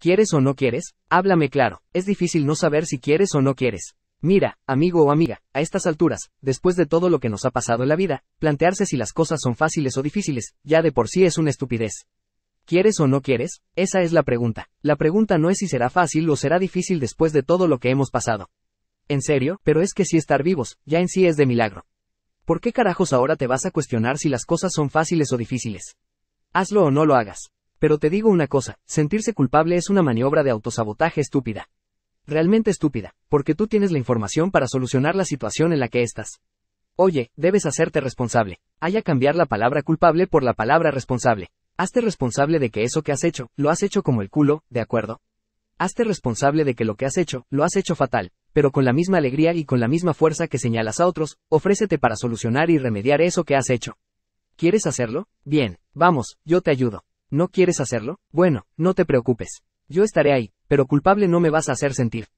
¿Quieres o no quieres? Háblame claro, es difícil no saber si quieres o no quieres. Mira, amigo o amiga, a estas alturas, después de todo lo que nos ha pasado en la vida, plantearse si las cosas son fáciles o difíciles, ya de por sí es una estupidez. ¿Quieres o no quieres? Esa es la pregunta. La pregunta no es si será fácil o será difícil después de todo lo que hemos pasado. En serio, pero es que si estar vivos, ya en sí es de milagro. ¿Por qué carajos ahora te vas a cuestionar si las cosas son fáciles o difíciles? Hazlo o no lo hagas. Pero te digo una cosa, sentirse culpable es una maniobra de autosabotaje estúpida. Realmente estúpida, porque tú tienes la información para solucionar la situación en la que estás. Oye, debes hacerte responsable. Haya cambiar la palabra culpable por la palabra responsable. Hazte responsable de que eso que has hecho, lo has hecho como el culo, ¿de acuerdo? Hazte responsable de que lo que has hecho, lo has hecho fatal, pero con la misma alegría y con la misma fuerza que señalas a otros, ofrécete para solucionar y remediar eso que has hecho. ¿Quieres hacerlo? Bien, vamos, yo te ayudo. ¿No quieres hacerlo? Bueno, no te preocupes. Yo estaré ahí, pero culpable no me vas a hacer sentir.